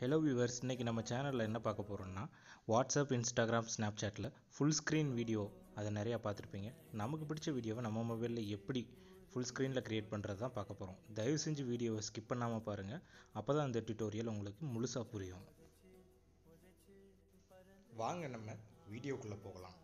hello viewers இன்றைக்கி நம்ம சேனலில் என்ன பார்க்க போகிறோன்னா வாட்ஸ்அப் இன்ஸ்டாகிராம் ஸ்னாப் சாட்டில் ஃபுல் ஸ்க்ரீன் வீடியோ அதை நிறையா பார்த்துருப்பீங்க நமக்கு பிடிச்ச வீடியோவை நம்ம மொபைலில் எப்படி ஃபுல் ஸ்க்ரீனில் க்ரியேட் பண்ணுறது தான் பார்க்க போகிறோம் தயவு செஞ்சு வீடியோவை ஸ்கிப் பண்ணாமல் பாருங்கள் அப்போ தான் அந்த டியூட்டோரியல் உங்களுக்கு முழுசாக புரியும் வாங்க நம்ம வீடியோக்குள்ளே போகலாம்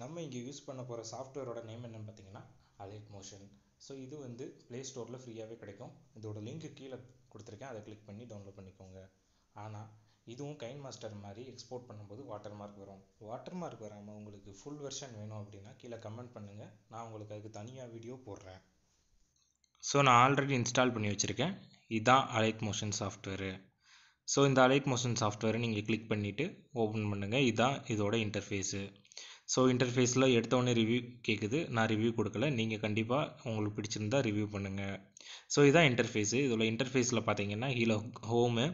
நம்ம இங்கே யூஸ் பண்ண போகிற சாஃப்ட்வேரோட நேம் என்னென்னு பார்த்தீங்கன்னா அலைட் மோஷன் ஸோ இது வந்து ப்ளே ஸ்டோரில் ஃப்ரீயாகவே கிடைக்கும் இதோட லிங்க் கீழே கொடுத்துருக்கேன் அதை கிளிக் பண்ணி டவுன்லோட் பண்ணிக்கோங்க ஆனால் இதுவும் கைன் மாஸ்டர் மாதிரி எக்ஸ்போர்ட் பண்ணும்போது வாட்டர் மார்க் வரும் வாட்டர் மார்க் வராமல் உங்களுக்கு ஃபுல் வெர்ஷன் வேணும் அப்படின்னா கீழே கமெண்ட் பண்ணுங்கள் நான் உங்களுக்கு அதுக்கு தனியாக வீடியோ போடுறேன் ஸோ நான் ஆல்ரெடி இன்ஸ்டால் பண்ணி வச்சுருக்கேன் இதுதான் அலைட் மோஷன் சாஃப்ட்வேரு ஸோ இந்த அலைட் மோஷன் சாஃப்ட்வேரை நீங்கள் கிளிக் பண்ணிவிட்டு ஓப்பன் பண்ணுங்கள் இதுதான் இதோட இன்டர்ஃபேஸு ஸோ இன்டர்ஃபேஸில் எடுத்தவொடனே ரிவ்யூ கேட்குது நான் ரிவ்யூ கொடுக்கல நீங்கள் கண்டிப்பாக உங்களுக்கு பிடிச்சிருந்தால் ரிவ்யூ பண்ணுங்கள் ஸோ இதுதான் இன்டர்ஃபேஸு இதில் இன்டர்ஃபேஸில் பார்த்தீங்கன்னா ஹீலோ ஹோமு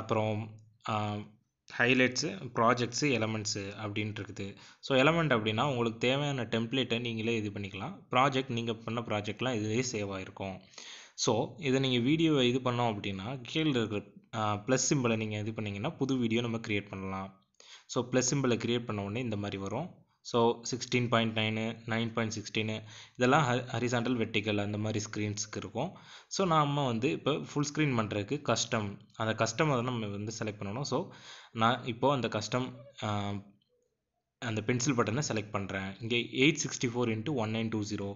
அப்புறம் ஹைலைட்ஸு ப்ராஜெக்ட்ஸு எலமெண்ட்ஸு அப்படின்ட்டு இருக்குது ஸோ எலமெண்ட் அப்படின்னா உங்களுக்கு தேவையான டெம்ப்ளேட்டை நீங்களே இது பண்ணிக்கலாம் ப்ராஜெக்ட் நீங்கள் பண்ண ப்ராஜெக்ட்லாம் இதுவே சேவ் ஆகிருக்கும் ஸோ இதை நீங்கள் வீடியோவை இது பண்ணோம் அப்படின்னா கீழே இருக்கிற ப்ளஸ் சிம்பிளை நீங்கள் இது பண்ணிங்கன்னா புது வீடியோ நம்ம க்ரியேட் பண்ணலாம் ஸோ ப்ளஸ் சிம்பிளை க்ரியேட் பண்ண உடனே இந்த மாதிரி வரும் so sixteen point nine nine point sixteen இதெல்லாம் ஹரிசாண்டல் வெர்டிக்கல் அந்த மாதிரி ஸ்க்ரீன்ஸுக்கு இருக்கும் ஸோ நாம் வந்து இப்போ ஃபுல் ஸ்க்ரீன் பண்ணுறதுக்கு கஸ்டம் அந்த கஸ்டம் அதை நம்ம வந்து செலக்ட் பண்ணணும் ஸோ நான் இப்போது அந்த கஸ்டம் அந்த பென்சில் பட்டனை செலக்ட் பண்ணுறேன் இங்கே eight sixty four into one nine two zero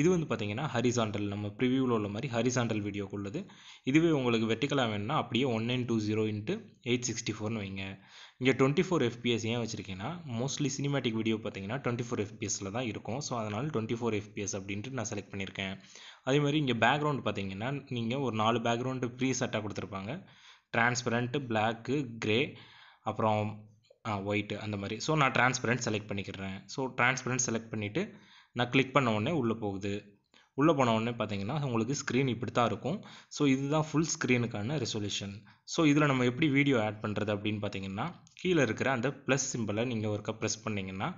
இது வந்து பார்த்தீங்கன்னா ஹரிசாண்டல் நம்ம ப்ரிவியூவில் உள்ள மாதிரி ஹரிசாண்டல் வீடியோக்கு உள்ளது இதுவே உங்களுக்கு வெர்டிக்கலாக வேணும்னா அப்படியே one nine two zero into eight sixty ஃபோர்னு வைங்க இங்கே டுவெண்ட்டி ஃபோர் எஃபிஎஸ் ஏன் வச்சுருக்கேன்னா மோஸ்ட்லி சினிமேட்டிக் வீடியோ பார்த்தீங்கன்னா டுவெண்ட்டி ஃபோர் எஃபிஎஸில் தான் இருக்கும் ஸோ அதனால் டுவெண்ட்டி ஃபோர் எஃபிஎஸ் அப்படின்ட்டு நான் செலக்ட் பண்ணியிருக்கேன் அதே மாதிரி இங்கே பேக்ரவுண்ட் பார்த்தீங்கன்னா நீங்கள் ஒரு நாலு பேக்ரவுண்டு ப்ரீ செட்டாக கொடுத்துருப்பாங்க டிரான்ஸ்பரண்ட்டு பிளாக்கு க்ரே அப்புறம் ஆ ஒயிட்டு அந்த மாதிரி ஸோ நான் டிரான்ஸ்பரண்ட் செலக்ட் பண்ணிக்கிறேன் ஸோ டிரான்ஸ்பரண்ட் செலக்ட் பண்ணிவிட்டு நான் கிளிக் பண்ண உடனே உள்ளே போகுது உள்ளே போன உடனே பார்த்தீங்கன்னா உங்களுக்கு ஸ்க்ரீன் இப்படி தான் இருக்கும் ஸோ இதுதான் ஃபுல் ஸ்க்ரீனுக்கான ரெசொல்யூஷன் ஸோ இதில் நம்ம எப்படி வீடியோ ஆட் பண்ணுறது அப்படின்னு பார்த்தீங்கன்னா கீழே இருக்கிற அந்த ப்ளஸ் சிம்பிளை நீங்கள் ஒருக்கா ப்ரெஸ் பண்ணிங்கன்னா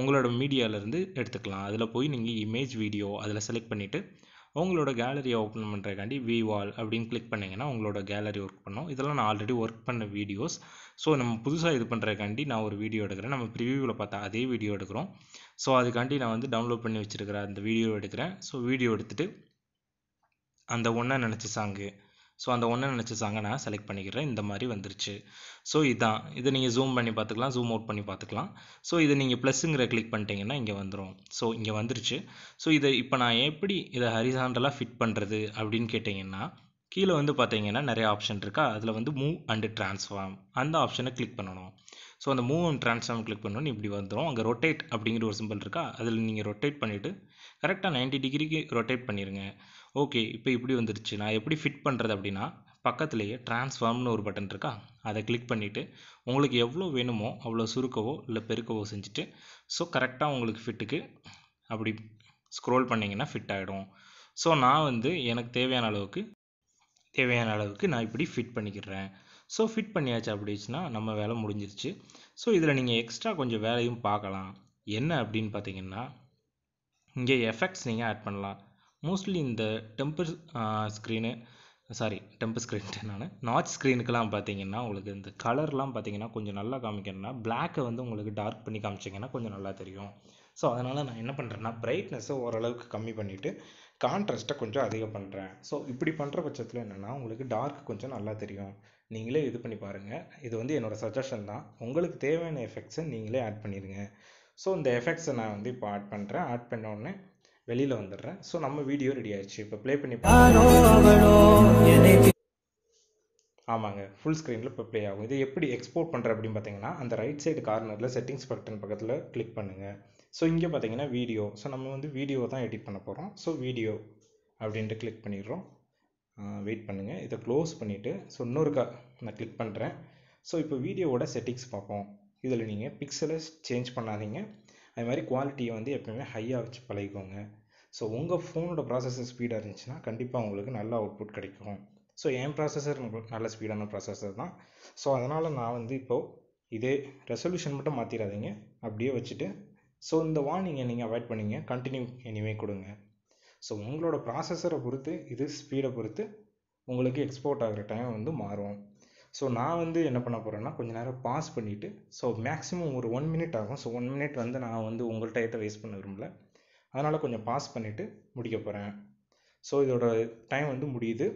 உங்களோட மீடியாவிலேருந்து எடுத்துக்கலாம் அதில் போய் நீங்கள் இமேஜ் வீடியோ அதில் செலக்ட் பண்ணிவிட்டு உங்களோட கேலரியை ஓப்பன் பண்ணுறதுக்காண்டி வி வால் அப்படின்னு கிளிக் பண்ணிங்கன்னா உங்களோட கேலரி ஒர்க் பண்ணோம் இதெல்லாம் நான் ஆல்ரெடி ஒர்க் பண்ண வீடியோஸ் ஸோ நம்ம புதுசாக இது பண்ணுறதுக்காண்டி நான் ஒரு வீடியோ எடுக்கிறேன் நம்ம ப்ரிவியூவில் பார்த்தா அதே வீடியோ எடுக்கிறோம் ஸோ அதுக்காண்டி நான் வந்து டவுன்லோட் பண்ணி வச்சுருக்கிற அந்த வீடியோ எடுக்கிறேன் ஸோ வீடியோ எடுத்துகிட்டு அந்த ஒன்றா நினச்ச சாங்கு ஸோ அந்த ஒன்றை நினச்ச சாங்கை நான் செலக்ட் பண்ணிக்கிறேன் இந்த மாதிரி வந்துருச்சு ஸோ இதுதான் இதை நீங்கள் ஜூம் பண்ணி பார்த்துக்கலாம் ஜூம் அவுட் பண்ணி பார்த்துக்கலாம் ஸோ இதை நீங்கள் ப்ளஸ்ஸுங்கிற கிளிக் பண்ணிட்டீங்கன்னா இங்கே வந்துடும் ஸோ இங்கே வந்துருச்சு ஸோ இதை இப்போ நான் எப்படி இதை ஹரிசாண்டலாக ஃபிட் பண்ணுறது அப்படின்னு கேட்டிங்கன்னா கீழே வந்து பார்த்தீங்கன்னா நிறைய ஆப்ஷன் இருக்கா அதில் வந்து மூவ் அண்டு ட்ரான்ஸ்ஃபார்ம் அந்த ஆப்ஷனை கிளிக் பண்ணணும் ஸோ அந்த மூவ் அண்ட் ட்ரான்ஸ்ஃபார்ம் கிளிக் பண்ணணும் இப்படி வந்துடும் அங்கே ரொட்டேட் அப்படிங்கிற ஒரு சிம்பிள் இருக்கா அதில் நீங்கள் ரொட்டேட் பண்ணிவிட்டு கரெக்டாக நைன்ட்டி டிகிரிக்கு ரொட்டேட் பண்ணிடுங்க ஓகே இப்போ இப்படி வந்துருச்சு நான் எப்படி ஃபிட் பண்ணுறது அப்படின்னா பக்கத்துலேயே ட்ரான்ஸ்ஃபார்ம்னு ஒரு பட்டன் இருக்கா அதை கிளிக் பண்ணிவிட்டு உங்களுக்கு எவ்வளோ வேணுமோ அவ்வளோ சுருக்கவோ இல்லை பெருக்கவோ செஞ்சுட்டு ஸோ கரெக்டாக உங்களுக்கு ஃபிட்டுக்கு அப்படி ஸ்க்ரோல் பண்ணிங்கன்னா ஃபிட் ஆகிடும் ஸோ நான் வந்து எனக்கு தேவையான அளவுக்கு தேவையான அளவுக்கு நான் இப்படி ஃபிட் பண்ணிக்கிறேன் ஸோ ஃபிட் பண்ணியாச்சு அப்படிச்சுன்னா நம்ம வேலை முடிஞ்சிருச்சு ஸோ இதில் நீங்கள் எக்ஸ்ட்ரா கொஞ்சம் வேலையும் பார்க்கலாம் என்ன அப்படின்னு பார்த்தீங்கன்னா இங்கே எஃபெக்ட்ஸ் நீங்கள் ஆட் பண்ணலாம் மோஸ்ட்லி இந்த டெம்பர் ஸ்க்ரீனு சாரி டெம்பர் ஸ்க்ரீன்ட்டு நான் நாட் ஸ்க்ரீனுக்கெலாம் பார்த்தீங்கன்னா உங்களுக்கு இந்த கலர்லாம் பார்த்தீங்கன்னா கொஞ்சம் நல்லா காமிக்கணும்னா பிளாக்கை வந்து உங்களுக்கு டார்க் பண்ணி காமிச்சிங்கன்னா கொஞ்சம் நல்லா தெரியும் ஸோ அதனால் நான் என்ன பண்ணுறேன்னா பிரைட்னஸை ஓரளவுக்கு கம்மி பண்ணிவிட்டு கான்ட்ராஸ்ட்டை கொஞ்சம் அதிகம் பண்ணுறேன் ஸோ இப்படி பண்ணுற பட்சத்தில் என்னென்னா உங்களுக்கு டார்க் கொஞ்சம் நல்லா தெரியும் நீங்களே இது பண்ணி பாருங்கள் இது வந்து என்னோடய சஜஷன் தான் உங்களுக்கு தேவையான எஃபெக்ட்ஸை நீங்களே ஆட் பண்ணிடுங்க ஸோ இந்த எஃபெக்ட்ஸை நான் வந்து இப்போ ஆட் பண்ணுறேன் ஆட் பண்ண உடனே வெளியில் வந்துடுறேன் ஸோ நம்ம வீடியோ ரெடி ஆயிடுச்சு இப்போ ப்ளே பண்ணி ஆமாங்க ஃபுல் ஸ்க்ரீனில் இப்போ ப்ளே ஆகும் இது எப்படி எக்ஸ்போர்ட் பண்ணுறேன் அப்படின்னு பார்த்தீங்கன்னா அந்த ரைட் சைடு கார்னரில் செட்டிங்ஸ் பட்டன் பக்கத்தில் கிளிக் பண்ணுங்கள் ஸோ இங்கே பார்த்தீங்கன்னா வீடியோ ஸோ நம்ம வந்து வீடியோ தான் எடிட் பண்ண போகிறோம் ஸோ வீடியோ அப்படின்ட்டு கிளிக் பண்ணிடுறோம் வெயிட் பண்ணுங்கள் இதை க்ளோஸ் பண்ணிவிட்டு ஸோ இன்னொருக்கா நான் கிளிக் பண்ணுறேன் ஸோ இப்போ வீடியோவோட செட்டிங்ஸ் பார்ப்போம் இதில் நீங்கள் பிக்சலை சேஞ்ச் பண்ணாதீங்க அது மாதிரி குவாலிட்டியை வந்து எப்பயுமே ஹையாக வச்சு பழகிக்கோங்க ஸோ உங்கள் ஃபோனோட ப்ராசஸர் ஸ்பீடாக இருந்துச்சுன்னா கண்டிப்பாக உங்களுக்கு நல்ல அவுட்புட் கிடைக்கும் ஸோ என் ப்ராசஸர் நல்ல ஸ்பீடான ப்ராசஸர் தான் ஸோ அதனால் நான் வந்து இப்போது இதே ரெசல்யூஷன் மட்டும் மாற்றிடாதீங்க அப்படியே வச்சுட்டு ஸோ இந்த வார்னிங்கை நீங்கள் அவாய்ட் பண்ணிங்க கண்டினியூ இனிமே கொடுங்க ஸோ உங்களோட ப்ராசஸரை பொறுத்து இது ஸ்பீடை பொறுத்து உங்களுக்கு எக்ஸ்போர்ட் ஆகிற டைம் வந்து மாறும் ஸோ நான் வந்து என்ன பண்ண போகிறேன்னா கொஞ்சம் நேரம் பாஸ் பண்ணிவிட்டு ஸோ மேக்ஸிமம் ஒரு ஒன் மினிட் ஆகும் ஸோ ஒன் மினிட் வந்து நான் வந்து உங்கள் டயத்தை வேஸ்ட் பண்ண விரும்பல அதனால் கொஞ்சம் பாஸ் பண்ணிவிட்டு முடிக்க போகிறேன் ஸோ இதோட டைம் வந்து முடியுது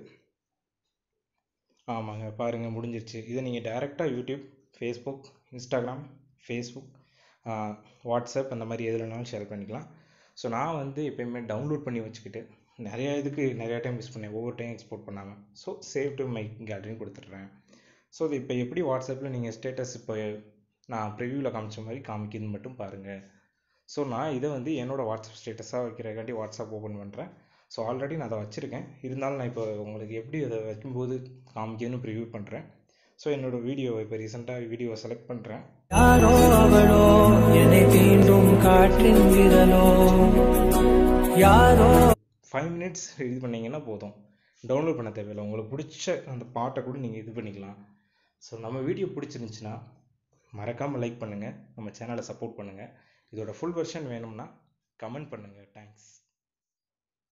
ஆமாங்க பாருங்கள் முடிஞ்சிருச்சு இதை நீங்கள் டைரெக்டாக YouTube Facebook Instagram Facebook WhatsApp அந்த மாதிரி எதுலனாலும் ஷேர் பண்ணிக்கலாம் ஸோ நான் வந்து எப்போயுமே டவுன்லோட் பண்ணி வச்சுக்கிட்டு நிறையா இதுக்கு நிறையா டைம் யூஸ் பண்ணேன் ஒவ்வொரு டைம் எக்ஸ்போர்ட் பண்ணாமல் ஸோ சேவ் டு மை கேலரின்னு கொடுத்துட்றேன் ஸோ இது இப்போ எப்படி வாட்ஸ்அப்பில் நீங்கள் ஸ்டேட்டஸ் இப்போ நான் ப்ரிவியூவில் காமிச்ச மாதிரி காமிக்கிறது மட்டும் பாருங்கள் ஸோ நான் இதை வந்து என்னோடய வாட்ஸ்அப் ஸ்டேட்டஸாக வைக்கிறக்காட்டி வாட்ஸ்அப் ஓப்பன் பண்ணுறேன் ஸோ ஆல்ரெடி நான் அதை வச்சுருக்கேன் இருந்தாலும் நான் இப்போ உங்களுக்கு எப்படி அதை வைக்கும்போது காமிக்குதுன்னு ப்ரிவியூ பண்ணுறேன் ஸோ என்னோட வீடியோ இப்போ ரீசெண்டாக வீடியோ செலக்ட் பண்ணுறேன் யாரோ அவளோ என்னை தீண்டும் காற்றின் விரலோ யாரோ ஃபைவ் மினிட்ஸ் இது பண்ணிங்கன்னா போதும் டவுன்லோட் பண்ண தேவையில்லை உங்களுக்கு பிடிச்ச அந்த பாட்டை கூட நீங்கள் இது பண்ணிக்கலாம் ஸோ நம்ம வீடியோ பிடிச்சிருந்துச்சின்னா மறக்காமல் லைக் பண்ணுங்கள் நம்ம சேனலை சப்போர்ட் பண்ணுங்கள் இதோட ஃபுல் வெர்ஷன் வேணும்னா கமெண்ட் பண்ணுங்கள் தேங்க்ஸ்